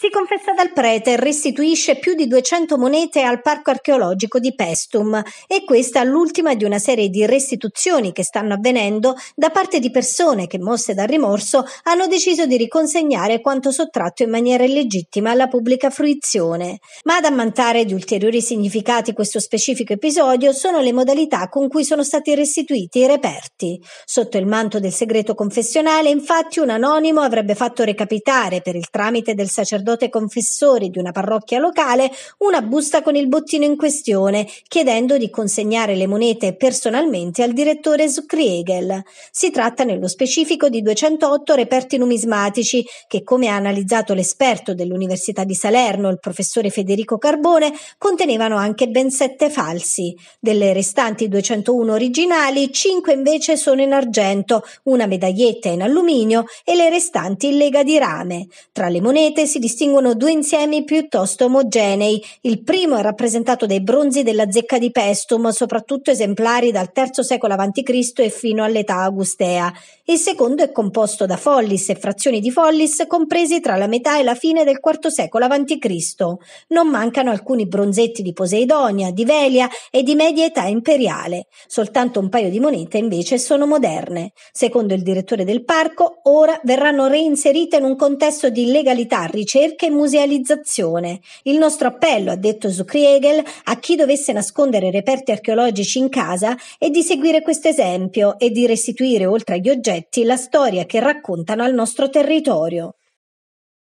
Si confessa dal prete e restituisce più di 200 monete al parco archeologico di Pestum e questa è l'ultima di una serie di restituzioni che stanno avvenendo da parte di persone che, mosse dal rimorso, hanno deciso di riconsegnare quanto sottratto in maniera illegittima alla pubblica fruizione. Ma ad ammantare di ulteriori significati questo specifico episodio sono le modalità con cui sono stati restituiti i reperti. Sotto il manto del segreto confessionale, infatti, un anonimo avrebbe fatto recapitare per il tramite del sacerdote sacerdote confessore di una parrocchia locale una busta con il bottino in questione, chiedendo di consegnare le monete personalmente al direttore Zuckriegel. Si tratta nello specifico di 208 reperti numismatici che, come ha analizzato l'esperto dell'Università di Salerno, il professore Federico Carbone, contenevano anche ben sette falsi. Delle restanti 201 originali, 5 invece sono in argento, una medaglietta in alluminio e le restanti in lega di rame. Tra le monete si distingue distinguono due insiemi piuttosto omogenei. Il primo è rappresentato dai bronzi della zecca di Pestum, soprattutto esemplari dal III secolo a.C. e fino all'età augustea. Il secondo è composto da follis e frazioni di follis compresi tra la metà e la fine del IV secolo a.C. Non mancano alcuni bronzetti di Poseidonia, di Velia e di media età imperiale. Soltanto un paio di monete invece sono moderne. Secondo il direttore del parco, ora verranno reinserite in un contesto di legalità ricerca ricerca e musealizzazione. Il nostro appello, ha detto Zukriegel, a chi dovesse nascondere reperti archeologici in casa è di seguire questo esempio e di restituire oltre agli oggetti la storia che raccontano al nostro territorio.